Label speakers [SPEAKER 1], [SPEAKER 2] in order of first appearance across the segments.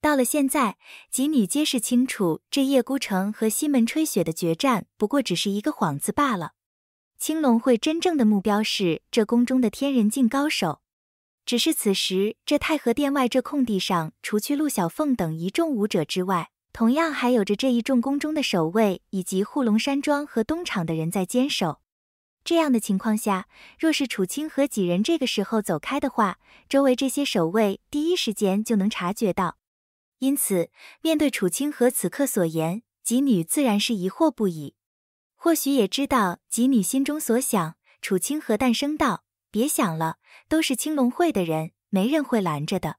[SPEAKER 1] 到了现在，吉女皆是清楚，这叶孤城和西门吹雪的决战不过只是一个幌子罢了。青龙会真正的目标是这宫中的天人境高手。只是此时，这太和殿外这空地上，除去陆小凤等一众武者之外，同样还有着这一众宫中的守卫以及护龙山庄和东厂的人在坚守。这样的情况下，若是楚清和几人这个时候走开的话，周围这些守卫第一时间就能察觉到。因此，面对楚清河此刻所言，吉女自然是疑惑不已。或许也知道吉女心中所想，楚清河淡声道：“别想了，都是青龙会的人，没人会拦着的。”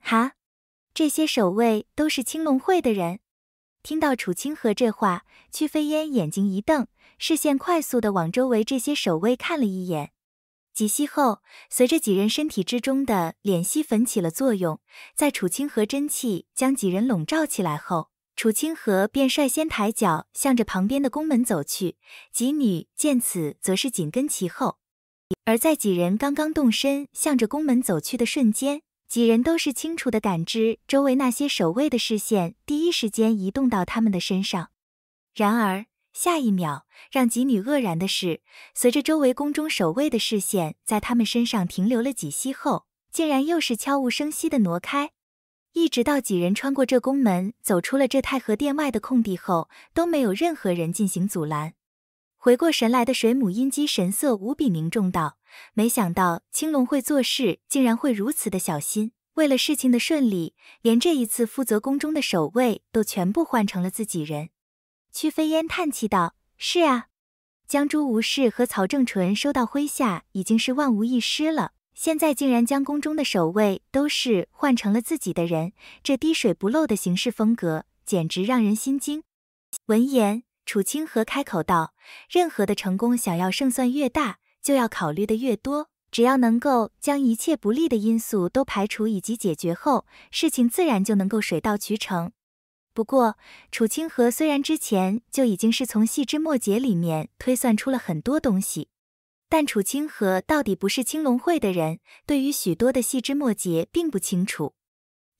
[SPEAKER 1] 哈，这些守卫都是青龙会的人。听到楚清河这话，屈飞烟眼睛一瞪，视线快速的往周围这些守卫看了一眼。几息后，随着几人身体之中的敛息粉起了作用，在楚清河真气将几人笼罩起来后，楚清河便率先抬脚向着旁边的宫门走去。几女见此，则是紧跟其后。而在几人刚刚动身向着宫门走去的瞬间，几人都是清楚的感知周围那些守卫的视线，第一时间移动到他们的身上。然而，下一秒，让吉女愕然的是，随着周围宫中守卫的视线在他们身上停留了几息后，竟然又是悄无声息的挪开。一直到几人穿过这宫门，走出了这太和殿外的空地后，都没有任何人进行阻拦。回过神来的水母阴姬神色无比凝重道：“没想到青龙会做事竟然会如此的小心，为了事情的顺利，连这一次负责宫中的守卫都全部换成了自己人。”屈飞燕叹气道：“是啊，将朱无事和曹正淳收到麾下已经是万无一失了。现在竟然将宫中的守卫都是换成了自己的人，这滴水不漏的行事风格，简直让人心惊。”闻言，楚清河开口道：“任何的成功，想要胜算越大，就要考虑的越多。只要能够将一切不利的因素都排除以及解决后，事情自然就能够水到渠成。”不过，楚清河虽然之前就已经是从细枝末节里面推算出了很多东西，但楚清河到底不是青龙会的人，对于许多的细枝末节并不清楚。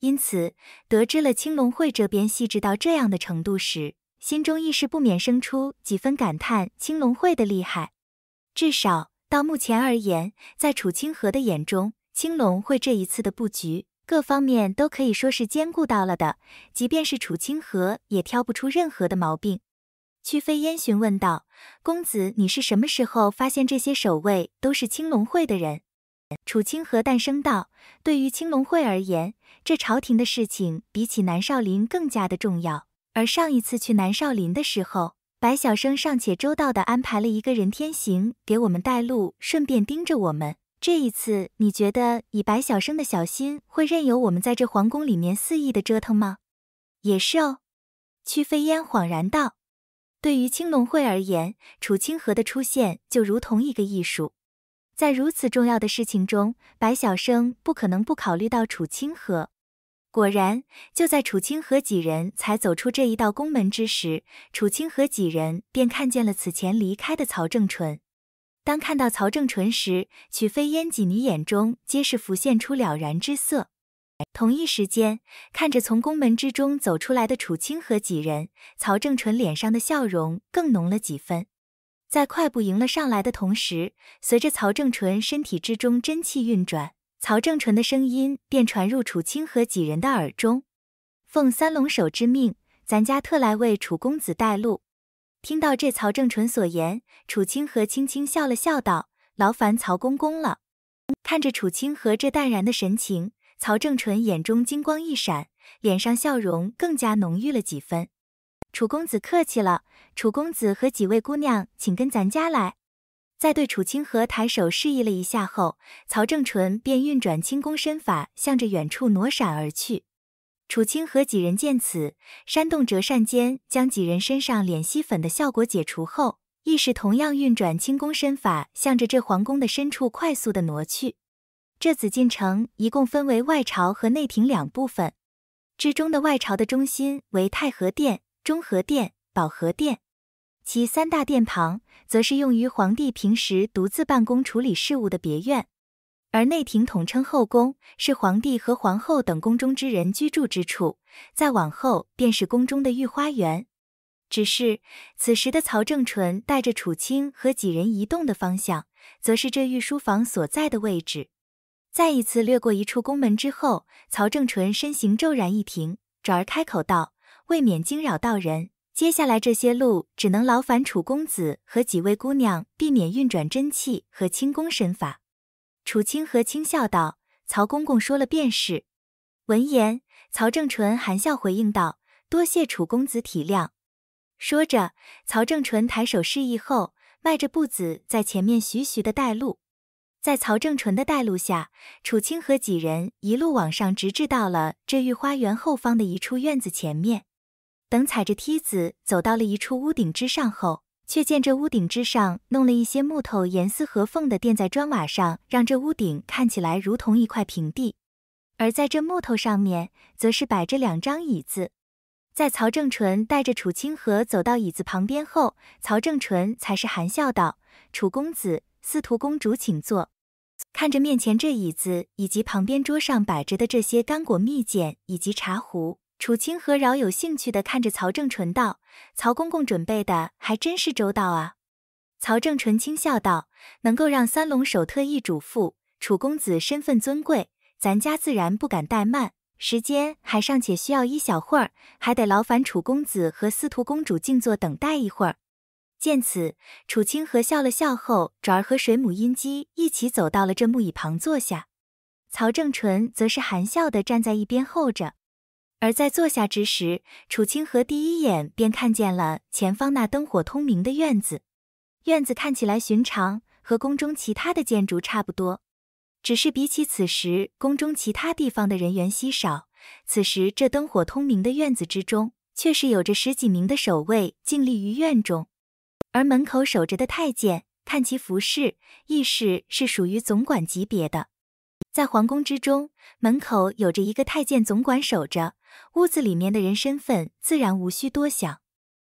[SPEAKER 1] 因此，得知了青龙会这边细致到这样的程度时，心中亦是不免生出几分感叹：青龙会的厉害。至少到目前而言，在楚清河的眼中，青龙会这一次的布局。各方面都可以说是兼顾到了的，即便是楚清河也挑不出任何的毛病。屈飞烟询问道：“公子，你是什么时候发现这些守卫都是青龙会的人？”楚清河淡声道：“对于青龙会而言，这朝廷的事情比起南少林更加的重要。而上一次去南少林的时候，白小生尚且周到的安排了一个任天行给我们带路，顺便盯着我们。”这一次，你觉得以白小生的小心，会任由我们在这皇宫里面肆意的折腾吗？也是哦，曲飞烟恍然道。对于青龙会而言，楚清河的出现就如同一个艺术。在如此重要的事情中，白小生不可能不考虑到楚清河。果然，就在楚清河几人才走出这一道宫门之时，楚清河几人便看见了此前离开的曹正淳。当看到曹正淳时，曲飞烟几女眼中皆是浮现出了然之色。同一时间，看着从宫门之中走出来的楚清河几人，曹正淳脸上的笑容更浓了几分，在快步迎了上来的同时，随着曹正淳身体之中真气运转，曹正淳的声音便传入楚清河几人的耳中：“奉三龙首之命，咱家特来为楚公子带路。”听到这曹正淳所言，楚清河轻轻笑了笑道：“劳烦曹公公了。”看着楚清河这淡然的神情，曹正淳眼中金光一闪，脸上笑容更加浓郁了几分。“楚公子客气了，楚公子和几位姑娘，请跟咱家来。”在对楚清河抬手示意了一下后，曹正淳便运转轻功身法，向着远处挪闪而去。楚清和几人见此，煽动折扇间将几人身上敛吸粉的效果解除后，亦是同样运转轻功身法，向着这皇宫的深处快速的挪去。这紫禁城一共分为外朝和内廷两部分，之中的外朝的中心为太和殿、中和殿、保和殿，其三大殿旁，则是用于皇帝平时独自办公处理事务的别院。而内廷统称后宫，是皇帝和皇后等宫中之人居住之处。再往后便是宫中的御花园。只是此时的曹正淳带着楚清和几人移动的方向，则是这御书房所在的位置。再一次掠过一处宫门之后，曹正淳身形骤然一停，转而开口道：“未免惊扰到人，接下来这些路只能劳烦楚公子和几位姑娘，避免运转真气和轻功身法。”楚清河轻笑道：“曹公公说了便是。”闻言，曹正淳含笑回应道：“多谢楚公子体谅。”说着，曹正淳抬手示意后，迈着步子在前面徐徐的带路。在曹正淳的带路下，楚清河几人一路往上，直至到了这御花园后方的一处院子前面。等踩着梯子走到了一处屋顶之上后，却见这屋顶之上弄了一些木头，严丝合缝的垫在砖瓦上，让这屋顶看起来如同一块平地。而在这木头上面，则是摆着两张椅子。在曹正淳带着楚清河走到椅子旁边后，曹正淳才是含笑道：“楚公子，司徒公主，请坐。”看着面前这椅子以及旁边桌上摆着的这些干果蜜饯以及茶壶。楚清河饶有兴趣的看着曹正淳道：“曹公公准备的还真是周到啊。”曹正淳轻笑道：“能够让三龙守特意嘱咐楚公子，身份尊贵，咱家自然不敢怠慢。时间还尚且需要一小会儿，还得劳烦楚公子和司徒公主静坐等待一会儿。”见此，楚清河笑了笑后，转而和水母音姬一起走到了这木椅旁坐下。曹正淳则是含笑的站在一边候着。而在坐下之时，楚清河第一眼便看见了前方那灯火通明的院子。院子看起来寻常，和宫中其他的建筑差不多。只是比起此时宫中其他地方的人员稀少，此时这灯火通明的院子之中，却是有着十几名的守卫静立于院中。而门口守着的太监，看其服饰，亦是是属于总管级别的。在皇宫之中，门口有着一个太监总管守着。屋子里面的人身份自然无需多想，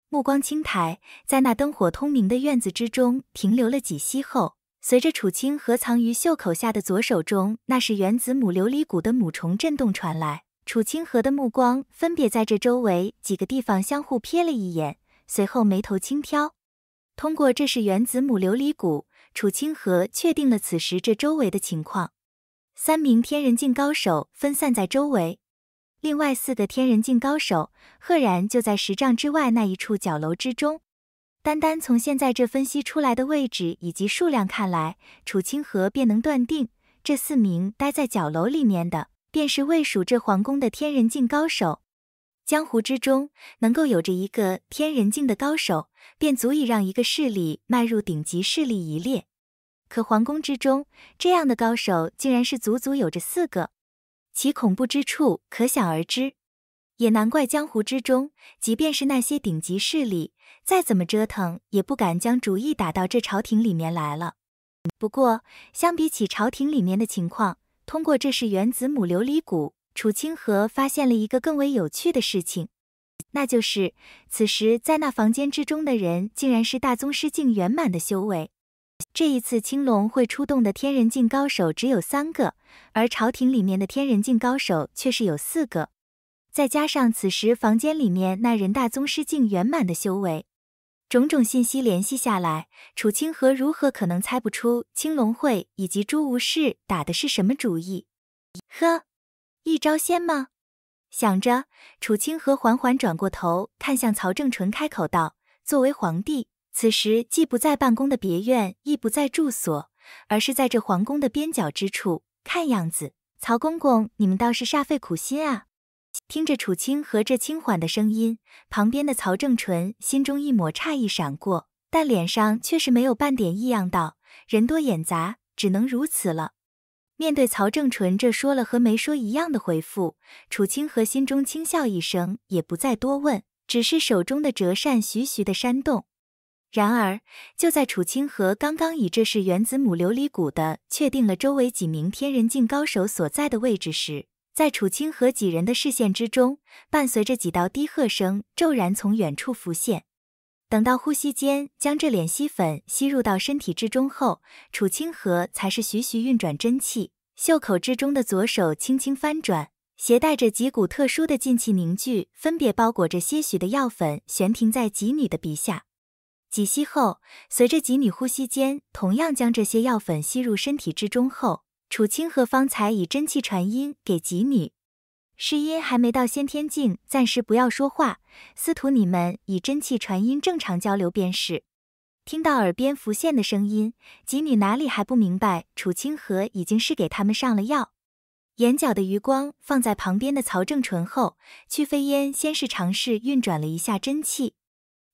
[SPEAKER 1] 目光轻抬，在那灯火通明的院子之中停留了几息后，随着楚清河藏于袖口下的左手中，那是原子母琉璃骨的母虫震动传来，楚清河的目光分别在这周围几个地方相互瞥了一眼，随后眉头轻挑。通过这是原子母琉璃骨，楚清河确定了此时这周围的情况，三名天人境高手分散在周围。另外四个天人境高手，赫然就在十丈之外那一处角楼之中。单单从现在这分析出来的位置以及数量看来，楚清河便能断定，这四名待在角楼里面的，便是魏蜀这皇宫的天人境高手。江湖之中能够有着一个天人境的高手，便足以让一个势力迈入顶级势力一列。可皇宫之中，这样的高手竟然是足足有着四个。其恐怖之处可想而知，也难怪江湖之中，即便是那些顶级势力，再怎么折腾也不敢将主意打到这朝廷里面来了。不过，相比起朝廷里面的情况，通过这是原子母琉璃骨，楚清河发现了一个更为有趣的事情，那就是此时在那房间之中的人，竟然是大宗师境圆满的修为。这一次青龙会出动的天人境高手只有三个，而朝廷里面的天人境高手却是有四个，再加上此时房间里面那人大宗师境圆满的修为，种种信息联系下来，楚清河如何可能猜不出青龙会以及朱无事打的是什么主意？呵，一招鲜吗？想着，楚清河缓缓转过头，看向曹正淳，开口道：“作为皇帝。”此时既不在办公的别院，亦不在住所，而是在这皇宫的边角之处。看样子，曹公公，你们倒是煞费苦心啊！听着楚清和这轻缓的声音，旁边的曹正淳心中一抹诧异闪过，但脸上却是没有半点异样，道：“人多眼杂，只能如此了。”面对曹正淳这说了和没说一样的回复，楚清和心中轻笑一声，也不再多问，只是手中的折扇徐徐的扇动。然而，就在楚清河刚刚以这是原子母琉璃谷的确定了周围几名天人境高手所在的位置时，在楚清河几人的视线之中，伴随着几道低喝声骤然从远处浮现。等到呼吸间将这脸吸粉吸入到身体之中后，楚清河才是徐徐运转真气，袖口之中的左手轻轻翻转，携带着几股特殊的劲气凝聚，分别包裹着些许的药粉悬停在几女的鼻下。几息后，随着几女呼吸间，同样将这些药粉吸入身体之中后，楚清河方才以真气传音给几女：“师音还没到先天境，暂时不要说话。司徒，你们以真气传音正常交流便是。”听到耳边浮现的声音，几女哪里还不明白楚清河已经是给他们上了药？眼角的余光放在旁边的曹正淳后，屈飞烟先是尝试运转了一下真气。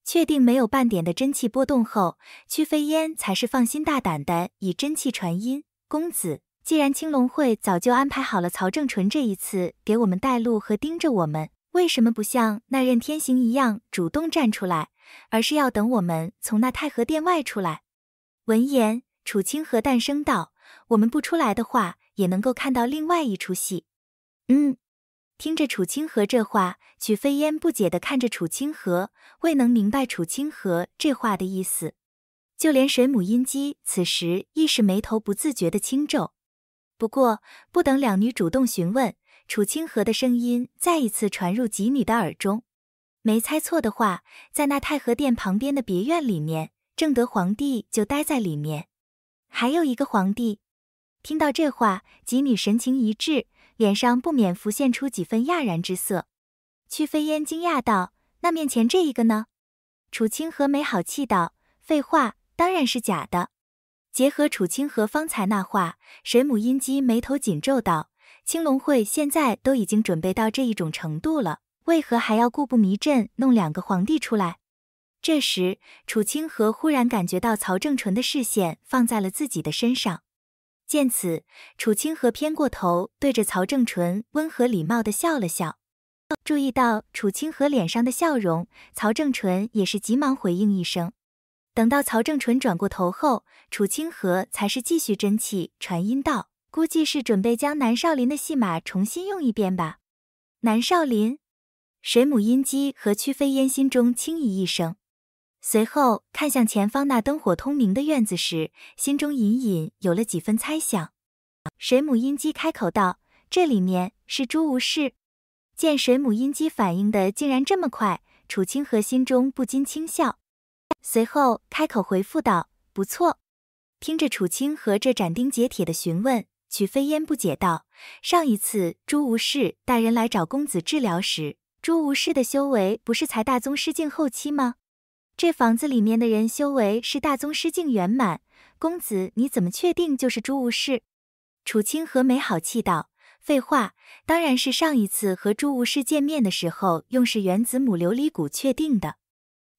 [SPEAKER 1] 确定没有半点的真气波动后，屈飞烟才是放心大胆的以真气传音：“公子，既然青龙会早就安排好了曹正淳这一次给我们带路和盯着我们，为什么不像那任天行一样主动站出来，而是要等我们从那太和殿外出来？”闻言，楚清河淡声道：“我们不出来的话，也能够看到另外一出戏。”嗯。听着楚清河这话，曲飞烟不解地看着楚清河，未能明白楚清河这话的意思。就连水母音姬此时亦是眉头不自觉地轻皱。不过，不等两女主动询问，楚清河的声音再一次传入几女的耳中。没猜错的话，在那太和殿旁边的别院里面，正德皇帝就待在里面。还有一个皇帝。听到这话，几女神情一滞。脸上不免浮现出几分讶然之色，屈飞烟惊讶道：“那面前这一个呢？”楚清河没好气道：“废话，当然是假的。”结合楚清河方才那话，水母阴姬眉头紧皱道：“青龙会现在都已经准备到这一种程度了，为何还要故布迷阵，弄两个皇帝出来？”这时，楚清河忽然感觉到曹正淳的视线放在了自己的身上。见此，楚清河偏过头，对着曹正淳温和礼貌的笑了笑。注意到楚清河脸上的笑容，曹正淳也是急忙回应一声。等到曹正淳转过头后，楚清河才是继续真气传音道：“估计是准备将南少林的戏码重新用一遍吧。”南少林，水母音机和曲飞烟心中轻疑一声。随后看向前方那灯火通明的院子时，心中隐隐有了几分猜想。水母音姬开口道：“这里面是朱无事。”见水母音姬反应的竟然这么快，楚清河心中不禁轻笑，随后开口回复道：“不错。”听着楚清河这斩钉截铁的询问，曲飞烟不解道：“上一次朱无事带人来找公子治疗时，朱无事的修为不是才大宗师境后期吗？”这房子里面的人修为是大宗师境圆满，公子你怎么确定就是朱无事？楚清河没好气道：“废话，当然是上一次和朱无事见面的时候用是原子母琉璃骨确定的。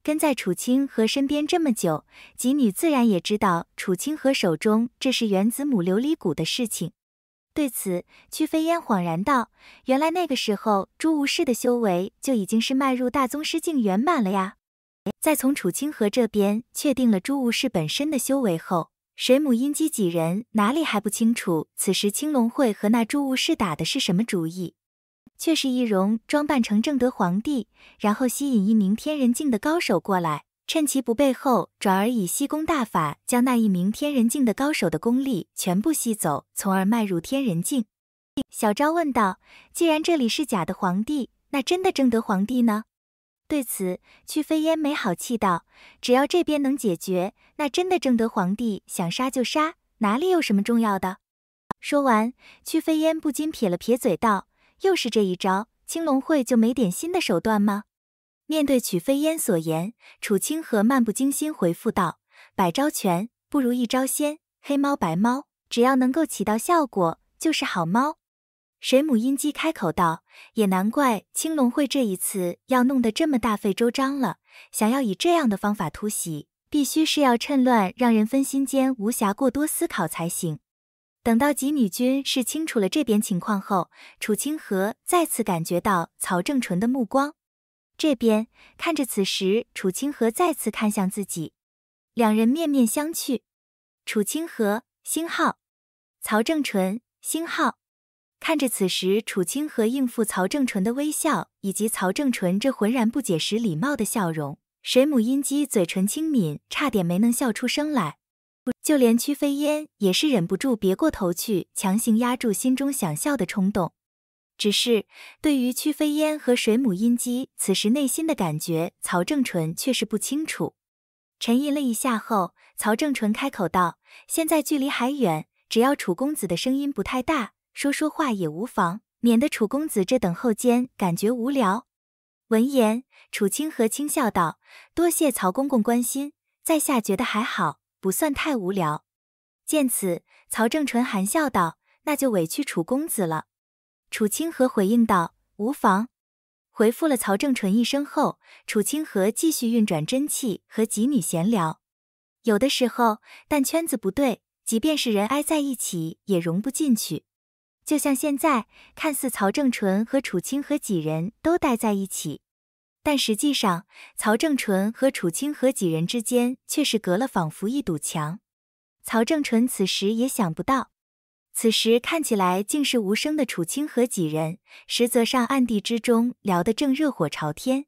[SPEAKER 1] 跟在楚清河身边这么久，吉女自然也知道楚清河手中这是原子母琉璃骨的事情。”对此，屈飞烟恍然道：“原来那个时候朱无事的修为就已经是迈入大宗师境圆满了呀！”在从楚清河这边确定了朱无事本身的修为后，水母阴姬几人哪里还不清楚？此时青龙会和那朱无事打的是什么主意？却是易容装扮成正德皇帝，然后吸引一名天人境的高手过来，趁其不备后，转而以吸功大法将那一名天人境的高手的功力全部吸走，从而迈入天人境。小昭问道：“既然这里是假的皇帝，那真的正德皇帝呢？”对此，曲飞烟没好气道：“只要这边能解决，那真的正德皇帝想杀就杀，哪里有什么重要的？”说完，曲飞烟不禁撇了撇嘴道：“又是这一招，青龙会就没点新的手段吗？”面对曲飞烟所言，楚清河漫不经心回复道：“百招全不如一招先，黑猫白猫，只要能够起到效果，就是好猫。”水母音机开口道：“也难怪青龙会这一次要弄得这么大费周章了，想要以这样的方法突袭，必须是要趁乱让人分心间无暇过多思考才行。”等到吉女军是清楚了这边情况后，楚清河再次感觉到曹正淳的目光，这边看着此时楚清河再次看向自己，两人面面相觑。楚清河星号，曹正淳星号。看着此时楚清河应付曹正淳的微笑，以及曹正淳这浑然不解时礼貌的笑容，水母音姬嘴唇轻抿，差点没能笑出声来。就连屈飞烟也是忍不住别过头去，强行压住心中想笑的冲动。只是对于屈飞烟和水母音姬此时内心的感觉，曹正淳却是不清楚。沉吟了一下后，曹正淳开口道：“现在距离还远，只要楚公子的声音不太大。”说说话也无妨，免得楚公子这等候间感觉无聊。闻言，楚清河轻笑道：“多谢曹公公关心，在下觉得还好，不算太无聊。”见此，曹正淳含笑道：“那就委屈楚公子了。”楚清河回应道：“无妨。”回复了曹正淳一声后，楚清河继续运转真气和几女闲聊。有的时候，但圈子不对，即便是人挨在一起，也融不进去。就像现在，看似曹正淳和楚清和几人都待在一起，但实际上，曹正淳和楚清和几人之间却是隔了仿佛一堵墙。曹正淳此时也想不到，此时看起来竟是无声的楚清和几人，实则上暗地之中聊得正热火朝天。